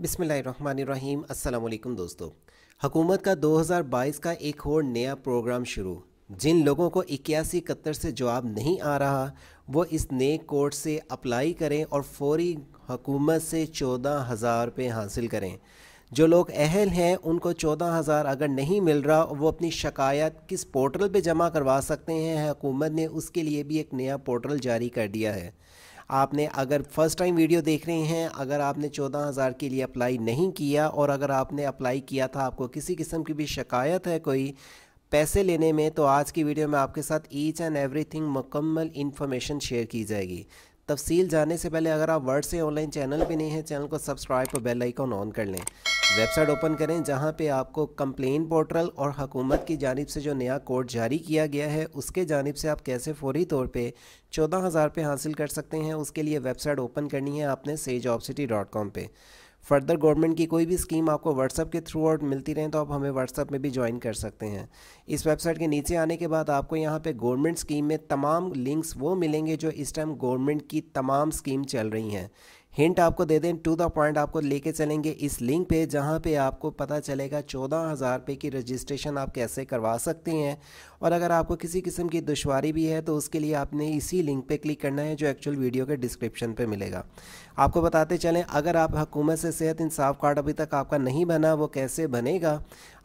बिसमीम अल्लाम दोस्तों हकूमत का 2022 का एक और नया प्रोग्राम शुरू जिन लोगों को इक्यासी इकहत्तर से जवाब नहीं आ रहा वो इस नए कोर्ट से अप्लाई करें और फौरी हकूमत से चौदह हज़ार रुपये हासिल करें जो लोग अहल हैं उनको चौदह हज़ार अगर नहीं मिल रहा वो अपनी शिकायत किस पोर्टल पे जमा करवा सकते हैं हुकूमत ने उसके लिए भी एक नया पोर्टल जारी कर दिया है आपने अगर फर्स्ट टाइम वीडियो देख रहे हैं अगर आपने चौदह हज़ार के लिए अप्लाई नहीं किया और अगर आपने अप्लाई किया था आपको किसी किस्म की भी शिकायत है कोई पैसे लेने में तो आज की वीडियो में आपके साथ ईच एंड थिंग मुकम्मल इन्फॉर्मेशन शेयर की जाएगी तफसील जाने से पहले अगर आप वर्ड से ऑनलाइन चैनल भी नहीं हैं चैनल को सब्सक्राइब और बेल आइकॉन ऑन कर लें वेबसाइट ओपन करें जहां पे आपको कंप्लेन पोर्टल और हकूमत की जानब से जो नया कोड जारी किया गया है उसके जानब से आप कैसे फौरी तौर पे चौदह हज़ार रुपये हासिल कर सकते हैं उसके लिए वेबसाइट ओपन करनी है आपने सेज ऑफ सिटी डॉट कॉम पर फर्दर गवर्नमेंट की कोई भी स्कीम आपको व्हाट्सअप के थ्रू आउट मिलती रहें तो आप हमें व्हाट्सअप में भी ज्वाइन कर सकते हैं इस वेबसाइट के नीचे आने के बाद आपको यहाँ पे गवर्नमेंट स्कीम में तमाम लिंक्स वो मिलेंगे जो इस टाइम गवर्नमेंट की तमाम स्कीम चल रही हैं हिंट आपको दे दें टू द पॉइंट आपको लेके चलेंगे इस लिंक पे जहाँ पे आपको पता चलेगा चौदह हज़ार रुपये की रजिस्ट्रेशन आप कैसे करवा सकते हैं और अगर आपको किसी किस्म की दुशारी भी है तो उसके लिए आपने इसी लिंक पे क्लिक करना है जो एक्चुअल वीडियो के डिस्क्रिप्शन पे मिलेगा आपको बताते चलें अगर आप हकूमत से सेहत इंसाफ कार्ड अभी तक आपका नहीं बना वो कैसे बनेगा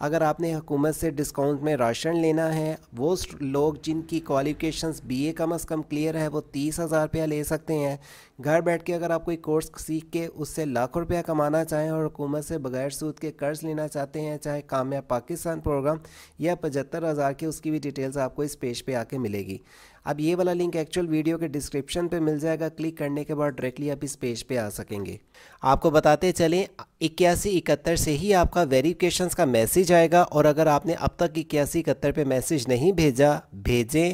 अगर आपने हकूमत से डिस्काउंट में राशन लेना है वो लोग जिनकी क्वालिफ़िकेशंस बीए कम अज़ कम क्लियर है वो तीस हज़ार रुपया ले सकते हैं घर बैठ के अगर आप कोई कोर्स सीख के उससे लाखों रुपया कमाना चाहें और हुकूमत से बगैर सूद के कर्ज़ लेना चाहते हैं चाहे कामयाब पाकिस्तान प्रोग्राम या पचहत्तर हज़ार की उसकी भी डिटेल्स आपको इस पेज पे आके मिलेगी अब ये वाला लिंक एक्चुअल वीडियो के डिस्क्रिप्शन पे मिल जाएगा क्लिक करने के बाद डायरेक्टली आप इस पेज पे आ सकेंगे आपको बताते चलें इक्यासी इकहत्तर से ही आपका वेरिफिकेशन का मैसेज आएगा और अगर आपने अब तक इक्यासी इकहत्तर पर मैसेज नहीं भेजा भेजें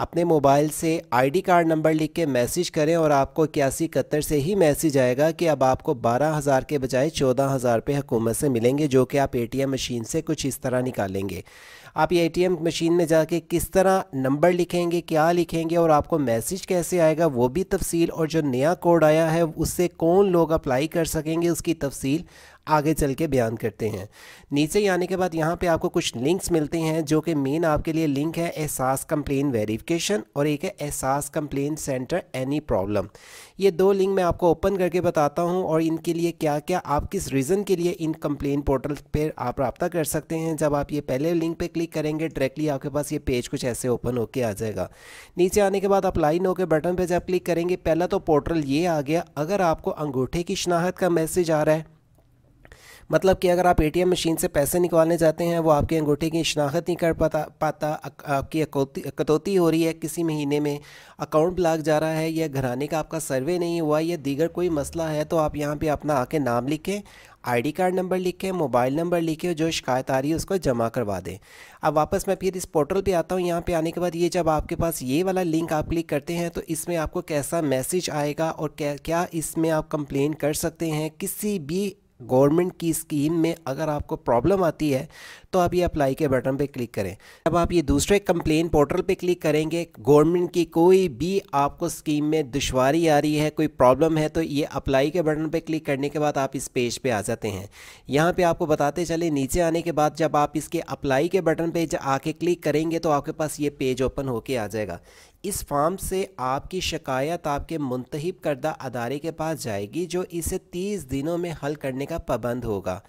अपने मोबाइल से आईडी कार्ड नंबर लिख के मैसेज करें और आपको इक्यासी इकहत्तर से ही मैसेज आएगा कि अब आपको बारह हज़ार के बजाय चौदह हज़ार रुपये हुकूमत से मिलेंगे जो कि आप एटीएम मशीन से कुछ इस तरह निकालेंगे आप ये एटीएम मशीन में जाके किस तरह नंबर लिखेंगे क्या लिखेंगे और आपको मैसेज कैसे आएगा वो भी तफसील और जो नया कोड आया है उससे कौन लोग अप्लाई कर सकेंगे उसकी तफसील आगे चल के बयान करते हैं नीचे आने के बाद यहाँ पे आपको कुछ लिंक्स मिलते हैं जो कि मेन आपके लिए लिंक है एहसास कम्प्लेन वेरिफिकेशन और एक है एहसास कम्प्लेन सेंटर एनी प्रॉब्लम ये दो लिंक मैं आपको ओपन करके बताता हूँ और इनके लिए क्या क्या आप किस रीज़न के लिए इन कम्प्लेन पोर्टल पर आप रबता कर सकते हैं जब आप ये पहले लिंक पर क्लिक करेंगे डायरेक्टली आपके पास ये पेज कुछ ऐसे ओपन होकर आ जाएगा नीचे आने के बाद आप लाइन होकर बटन पर जब क्लिक करेंगे पहला तो पोर्टल ये आ गया अगर आपको अंगूठे की शनाहत का मैसेज आ रहा है मतलब कि अगर आप ए मशीन से पैसे निकालने जाते हैं वो आपके अंगूठे की शनाख्त नहीं कर पाता पाता आपकी कटौती हो रही है किसी महीने में अकाउंट ब्लॉक जा रहा है या घराने का आपका सर्वे नहीं हुआ या दीगर कोई मसला है तो आप यहाँ पर अपना आके नाम लिखें आईडी कार्ड नंबर लिखें मोबाइल नंबर लिखें जो शिकायत आ रही है उसको जमा करवा दें अब वापस मैं फिर इस पोर्टल पे आता हूँ यहाँ पे आने के बाद ये जब आपके पास ये वाला लिंक आप क्लिक करते हैं तो इसमें आपको कैसा मैसेज आएगा और क्या क्या इसमें आप कंप्लेन कर सकते हैं किसी भी गवर्नमेंट की स्कीम में अगर आपको प्रॉब्लम आती है तो आप ये अप्लाई के बटन पर क्लिक करें अब आप ये दूसरे कंप्लेन पोर्टल पर क्लिक करेंगे गवर्नमेंट की कोई भी आपको स्कीम में दुशारी आ रही है कोई प्रॉब्लम है तो ये अप्लाई के बटन पर क्लिक करने के बाद आप इस पेज पर पे आ जाते हैं यहाँ पर आपको बताते चले नीचे आने के बाद जब आप इसके अप्लाई के बटन पर आके क्लिक करेंगे तो आपके पास ये पेज ओपन होके आ जाएगा इस फॉर्म से आपकी शिकायत आपके मुंतब करदा अदारे के पास जाएगी जो इसे 30 दिनों में हल करने का पाबंद होगा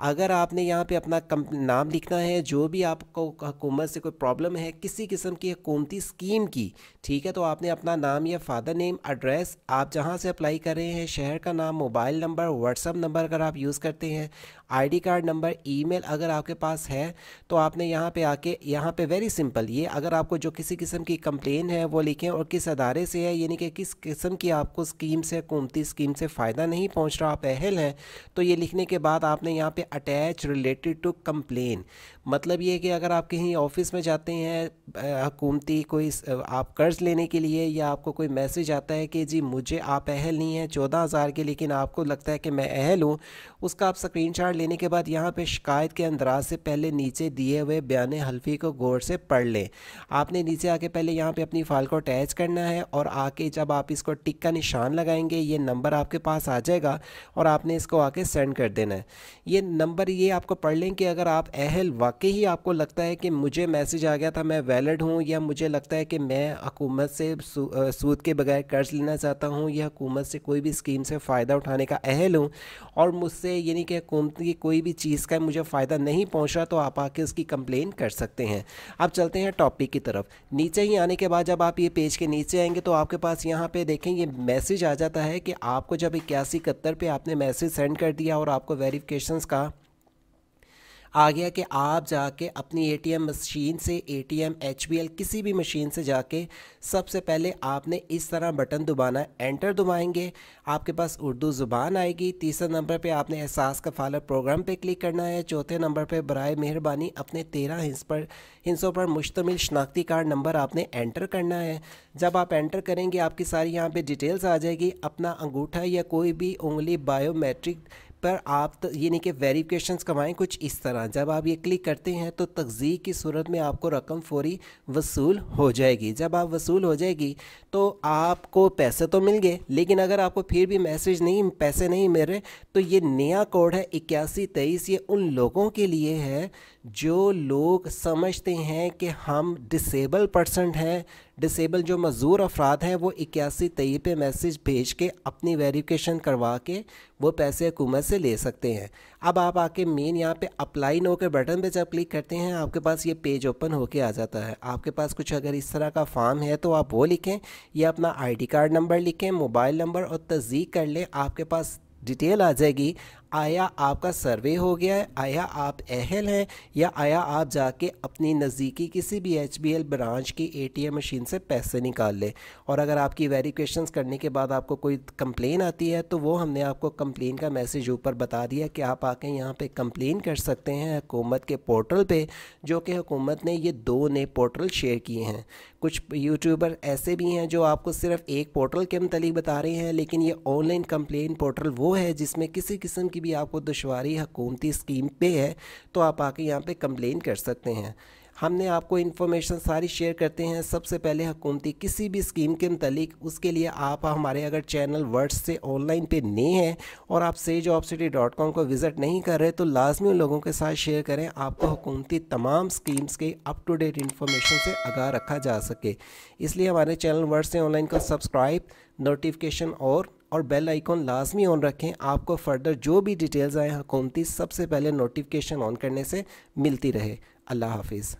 अगर आपने यहाँ पे अपना नाम लिखना है जो भी आपको हुकूमत से कोई प्रॉब्लम है किसी किस्म की हुकूमती स्कीम की ठीक है तो आपने अपना नाम या फादर नेम एड्रेस आप जहाँ से अप्लाई कर रहे हैं शहर का नाम मोबाइल नंबर व्हाट्सअप नंबर अगर आप यूज़ करते हैं आईडी कार्ड नंबर ईमेल अगर आपके पास है तो आपने यहाँ पे आके यहाँ पे वेरी सिंपल ये अगर आपको जो किसी किस्म की कंप्लेन है वो लिखें और किस अदारे से है यानी कि किस किस्म की आपको स्कीम से हुकूमती स्कीम से फ़ायदा नहीं पहुँच रहा आप अहल हैं तो ये लिखने के बाद आपने यहाँ पर अटैच रिलेटेड टू कंप्लेन मतलब ये कि अगर आप कहीं ऑफिस में जाते हैं हुकूमती कोई आप कर्ज लेने के लिए या आपको कोई मैसेज आता है कि जी मुझे आप अहल नहीं है चौदह हज़ार के लेकिन आपको लगता है कि मैं अहल हूँ उसका आप स्क्रीन लेने के बाद यहाँ पर शिकायत के अंदराज से पहले नीचे दिए हुए बयान हल्फी को गौर से पढ़ लें आपने नीचे आके पहले यहाँ पर अपनी फ़ाइल को अटैच करना है और आके जब आप इसको टिक का निशान लगाएंगे ये नंबर आपके पास आ जाएगा और आपने इसको आके सेंड कर देना है ये नंबर ये आपको पढ़ लें कि अगर आप अहल वक्त वाकई ही आपको लगता है कि मुझे मैसेज आ गया था मैं वैलिड हूँ या मुझे लगता है कि मैं हकूमत से सूद के बगैर कर्ज़ लेना चाहता हूँ या हुकूमत से कोई भी स्कीम से फ़ायदा उठाने का अहल हूँ और मुझसे यानी कि हकूमत की कोई भी चीज़ का मुझे फ़ायदा नहीं पहुँचा तो आप आके उसकी कंप्लेन कर सकते हैं अब चलते हैं टॉपिक की तरफ नीचे ही आने के बाद जब आप ये पेज के नीचे आएंगे तो आपके पास यहाँ पर देखें ये मैसेज आ जाता है कि आपको जब इक्यासी इकहत्तर पर आपने मैसेज सेंड कर दिया और आपको वेरीफिकेशन का आ गया कि आप जाके अपनी एटीएम मशीन से एटीएम एचबीएल किसी भी मशीन से जाके सबसे पहले आपने इस तरह बटन दबाना एंटर दबाएंगे आपके पास उर्दू ज़ुबान आएगी तीसरे नंबर पे आपने एहसास का फालर प्रोग्राम पे क्लिक करना है चौथे नंबर पे बर मेहरबानी अपने तेरह हिंस पर हिंसों पर मुश्तमिल शनाख्ती कार्ड नंबर आपने एंटर करना है जब आप एंटर करेंगे आपकी सारी यहाँ पर डिटेल्स आ जाएगी अपना अंगूठा या कोई भी उंगली बायोमेट्रिक पर आप तो यानी कि वेरिफिकेशन कमाएँ कुछ इस तरह जब आप ये क्लिक करते हैं तो तकजी की सूरत में आपको रकम फ़ौरी वसूल हो जाएगी जब आप वसूल हो जाएगी तो आपको पैसे तो मिल गए लेकिन अगर आपको फिर भी मैसेज नहीं पैसे नहीं मिल रहे तो ये नया कोड है इक्यासी तेईस ये उन लोगों के लिए है जो लोग समझते हैं कि हम डिसेबल पर्सन हैं डिसेबल जो मज़दूर अफराद हैं वो इक्यासी तई पे मैसेज भेज के अपनी वेरिफिकेशन करवा के वो पैसे हुकूमत से ले सकते हैं अब आप आके मेन यहाँ पे अप्लाई नो के बटन पे जब क्लिक करते हैं आपके पास ये पेज ओपन होके आ जाता है आपके पास कुछ अगर इस तरह का फॉर्म है तो आप वो लिखें या अपना आई कार्ड नंबर लिखें मोबाइल नंबर और तस्दीक कर लें आपके पास डिटेल आ जाएगी आया आपका सर्वे हो गया है आया आप अहल हैं या आया आप जाके अपनी नज़दीकी किसी भी एच ब्रांच की एटीएम मशीन से पैसे निकाल लें और अगर आपकी वेरिफिकेशन करने के बाद आपको कोई कंप्लेन आती है तो वो हमने आपको कंप्लेन का मैसेज ऊपर बता दिया कि आप आके यहाँ पे कंप्लेन कर सकते हैं हुकूमत के पोर्टल पे जो कि हुकूमत ने ये दो नए पोर्टल शेयर किए हैं कुछ यूट्यूबर ऐसे भी हैं जो आपको सिर्फ एक पोर्टल के मतलब बता रहे हैं लेकिन ये ऑनलाइन कंप्लेन पोर्टल वो है जिसमें किसी किस्म की भी आपको दुशारी हकूमती स्कीम पे है तो आप आके यहाँ पे कंप्लेन कर सकते हैं हमने आपको इन्फॉर्मेशन सारी शेयर करते हैं सबसे पहले हकूमती किसी भी स्कीम के मतलब उसके लिए आप हमारे अगर चैनल वर्ड्स से ऑनलाइन पे नए हैं और आप से जॉब सिटी डॉट कॉम को विज़िट नहीं कर रहे तो लाजमी उन लोगों के साथ शेयर करें आपको हकूमती तमाम स्कीम्स के अप टू डेट इन्फॉर्मेशन से आगा रखा जा सके इसलिए हमारे चैनल वर्ड से ऑनलाइन को सब्सक्राइब नोटिफिकेशन और और बेल आइकॉन लाजमी ऑन रखें आपको फर्दर जो भी डिटेल्स आए हुकूमती सबसे पहले नोटिफिकेशन ऑन करने से मिलती रहे अल्लाह हाफिज़